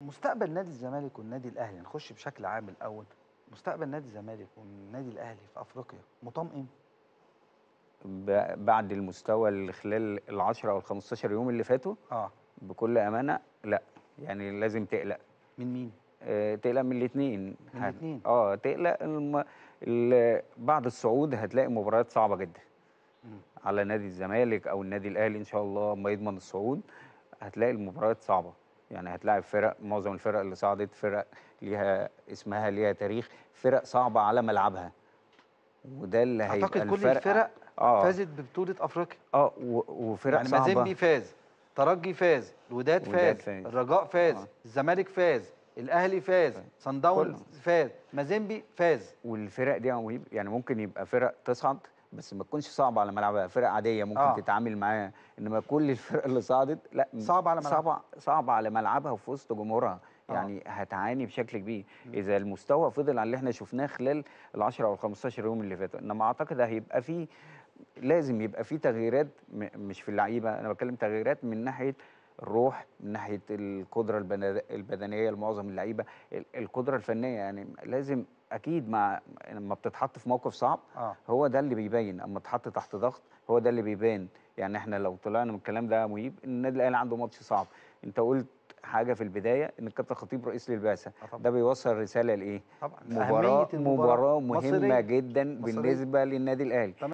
مستقبل نادي الزمالك والنادي الاهلي نخش بشكل عام الاول مستقبل نادي الزمالك والنادي الاهلي في افريقيا مطمئن بعد المستوى اللي خلال ال10 او ال15 يوم اللي فاتوا اه بكل امانه لا يعني لازم تقلق من مين آه تقلق من الاثنين من الاثنين اه تقلق الم... ال... بعد الصعود هتلاقي مباريات صعبه جدا مم. على نادي الزمالك او النادي الاهلي ان شاء الله اما يضمن الصعود هتلاقي المباريات صعبه يعني هتلاعب فرق معظم الفرق اللي صعدت فرق ليها اسمها ليها تاريخ فرق صعبه على ملعبها وده اللي هيبقى اعتقد كل الفرق آه. فازت ببطوله افريقيا اه وفرق يعني صعبه مازيمبي فاز ترجي فاز الوداد فاز, فاز الرجاء فاز آه. الزمالك فاز الاهلي فاز صن داونز فاز مازيمبي فاز والفرق دي يا يعني ممكن يبقى فرق تصعد بس ما تكونش صعبه على ملعبها فرق عاديه ممكن آه. تتعامل معاها انما كل الفرق اللي صعدت لا صعبه على ملعبها صعبه صعبه على ملعبها وفي وسط جمهورها آه. يعني هتعاني بشكل كبير اذا المستوى فضل على اللي احنا شفناه خلال ال10 او ال15 يوم اللي فاتوا انما اعتقد هيبقى فيه لازم يبقى فيه تغييرات مش في اللعيبه انا بتكلم تغييرات من ناحيه الروح من ناحيه القدره البدنيه لمعظم اللعيبه القدره الفنيه يعني لازم اكيد مع لما بتتحط في موقف صعب آه. هو ده اللي بيبين اما تتحط تحت ضغط هو ده اللي بيبان يعني احنا لو طلعنا من الكلام ده مهيب النادي الاهلي عنده ماتش صعب انت قلت حاجه في البدايه ان الكابتن خطيب رئيس للبعثه آه، ده بيوصل رساله لايه طبعا مباراه مباراه مهمه مصرية. جدا مصرية. بالنسبه للنادي الاهلي